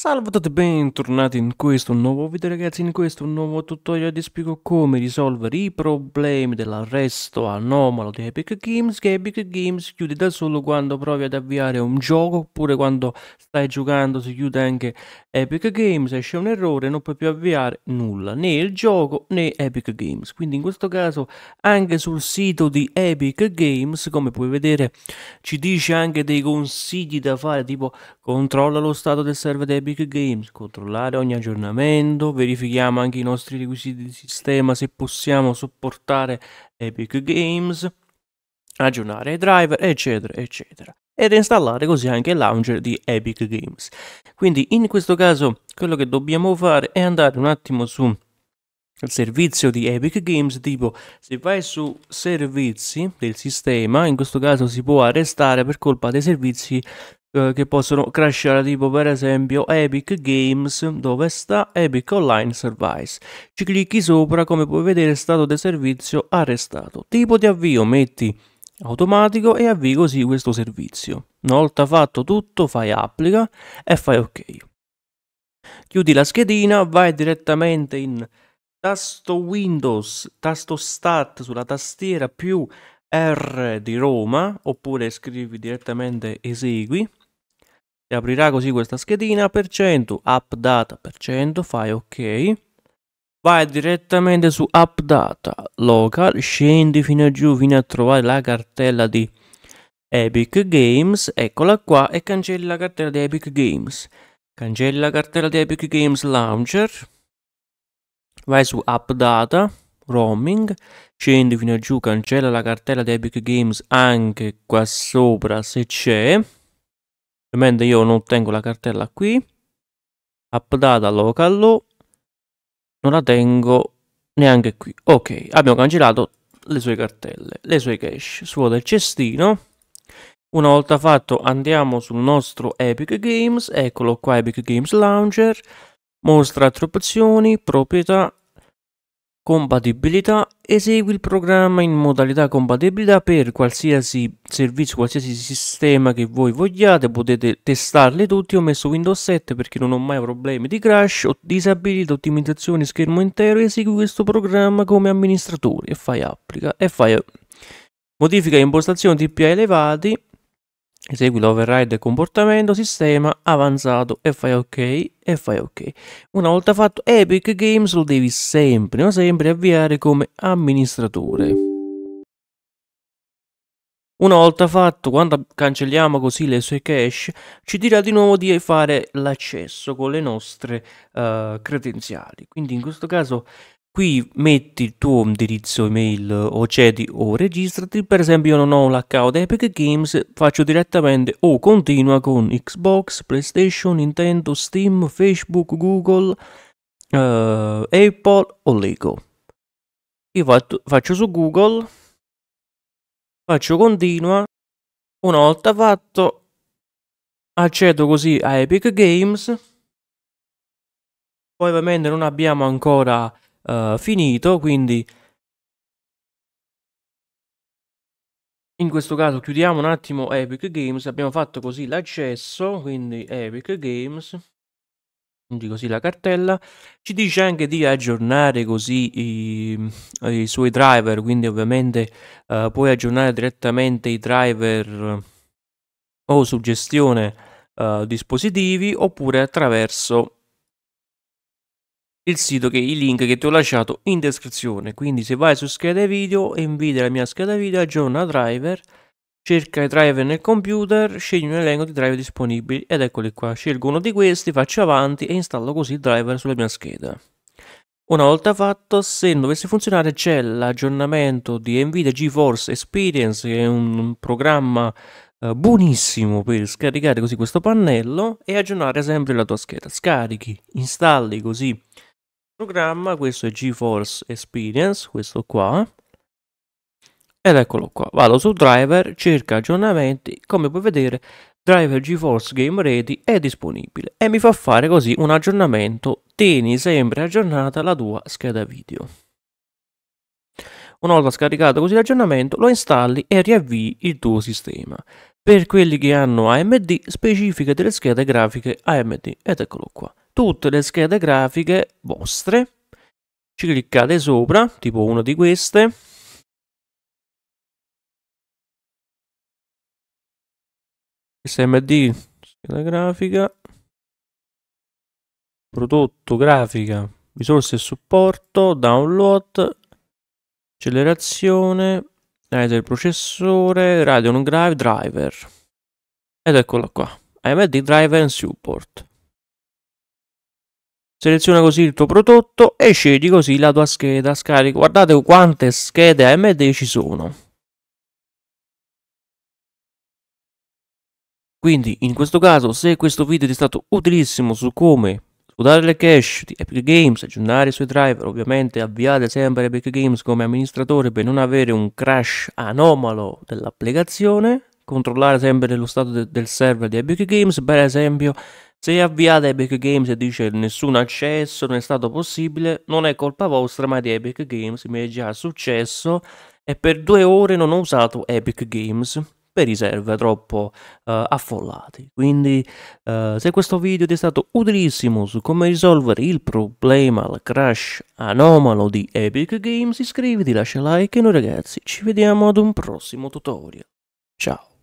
Salve a tutti e bentornati in questo nuovo video ragazzi, in questo nuovo tutorial ti spiego come risolvere i problemi dell'arresto anomalo di Epic Games che Epic Games chiude da solo quando provi ad avviare un gioco oppure quando stai giocando si chiude anche Epic Games, esce un errore non puoi più avviare nulla, né il gioco né Epic Games, quindi in questo caso anche sul sito di Epic Games come puoi vedere ci dice anche dei consigli da fare tipo controlla lo stato del server di Epic Big Games, controllare ogni aggiornamento, verifichiamo anche i nostri requisiti di sistema se possiamo supportare Epic Games, aggiornare i driver, eccetera, eccetera. Ed installare così anche il launcher di Epic Games. Quindi in questo caso quello che dobbiamo fare è andare un attimo su il servizio di Epic Games, tipo se vai su servizi del sistema, in questo caso si può arrestare per colpa dei servizi eh, che possono crashare tipo per esempio Epic Games dove sta Epic Online Service ci clicchi sopra come puoi vedere stato di servizio arrestato tipo di avvio metti automatico e avvii così questo servizio una volta fatto tutto fai applica e fai ok chiudi la schedina vai direttamente in tasto Windows, tasto Start sulla tastiera più R di Roma, oppure scrivi direttamente esegui si aprirà così questa schedina percento updata 100 fai ok vai direttamente su updata local scendi fino a giù fino a trovare la cartella di epic games eccola qua e cancelli la cartella di epic games cancelli la cartella di epic games launcher vai su updata roaming scendi fino a giù cancella la cartella di epic games anche qua sopra se c'è ovviamente io non tengo la cartella qui updata local non la tengo neanche qui ok abbiamo cancellato le sue cartelle le sue cache svuota il cestino una volta fatto andiamo sul nostro Epic Games eccolo qua Epic Games Launcher mostra opzioni proprietà Compatibilità. Esegui il programma in modalità compatibilità per qualsiasi servizio, qualsiasi sistema che voi vogliate. Potete testarli tutti. Ho messo Windows 7 perché non ho mai problemi di crash. Ho disabilito ottimizzazione schermo intero. Esegui questo programma come amministratore e fai applica e fai modifica impostazioni TPA elevati Esegui l'override comportamento, sistema, avanzato e fai ok e fai ok. Una volta fatto Epic Games lo devi sempre ma sempre avviare come amministratore. Una volta fatto, quando cancelliamo così le sue cache, ci dirà di nuovo di fare l'accesso con le nostre uh, credenziali. Quindi in questo caso qui metti il tuo indirizzo email o cedi o registrati, per esempio io non ho l'account Epic Games, faccio direttamente o continua con Xbox, PlayStation, Nintendo, Steam, Facebook, Google, uh, Apple o Lego. Io fatto, faccio su Google, faccio continua, una volta fatto accedo così a Epic Games, poi ovviamente non abbiamo ancora uh, finito, quindi in questo caso chiudiamo un attimo Epic Games, abbiamo fatto così l'accesso, quindi Epic Games, quindi così la cartella, ci dice anche di aggiornare così i, i suoi driver, quindi ovviamente uh, puoi aggiornare direttamente i driver eh, o su gestione uh, dispositivi oppure attraverso il sito che i link che ti ho lasciato in descrizione quindi se vai su scheda video e invita la mia scheda video aggiorna driver cerca i driver nel computer scegli un elenco di driver disponibili ed eccoli qua scelgo uno di questi faccio avanti e installo così il driver sulla mia scheda una volta fatto, se non dovesse funzionare, c'è l'aggiornamento di Nvidia GeForce Experience, che è un programma eh, buonissimo per scaricare così questo pannello e aggiornare sempre la tua scheda. Scarichi, installi così programma, questo è GeForce Experience, questo qua. Ed eccolo qua, vado su driver, cerca aggiornamenti, come puoi vedere driver GeForce Game Ready è disponibile e mi fa fare così un aggiornamento, tieni sempre aggiornata la tua scheda video. Una volta scaricato così l'aggiornamento lo installi e riavvii il tuo sistema. Per quelli che hanno AMD specifica delle schede grafiche AMD ed eccolo qua tutte le schede grafiche vostre. Ci cliccate sopra, tipo una di queste. SMD, scheda grafica, prodotto, grafica, risorse e supporto, download, accelerazione, eh, del processore, Radeon non grave, driver. Ed eccola qua, AMD Driver and Support. Seleziona così il tuo prodotto e scegli così la tua scheda scarico. Guardate quante schede AMD ci sono. Quindi in questo caso se questo video ti è stato utilissimo su come sfruttare le cache di Epic Games, aggiornare i suoi driver, ovviamente avviate sempre Epic Games come amministratore per non avere un crash anomalo dell'applicazione, controllare sempre lo stato de del server di Epic Games, per esempio se avviate Epic Games e dice nessun accesso, non è stato possibile, non è colpa vostra ma di Epic Games, mi è già successo e per due ore non ho usato Epic Games per i server troppo uh, affollati. Quindi uh, se questo video ti è stato utilissimo su come risolvere il problema il crash anomalo di Epic Games, iscriviti, lascia like e noi ragazzi ci vediamo ad un prossimo tutorial. Ciao!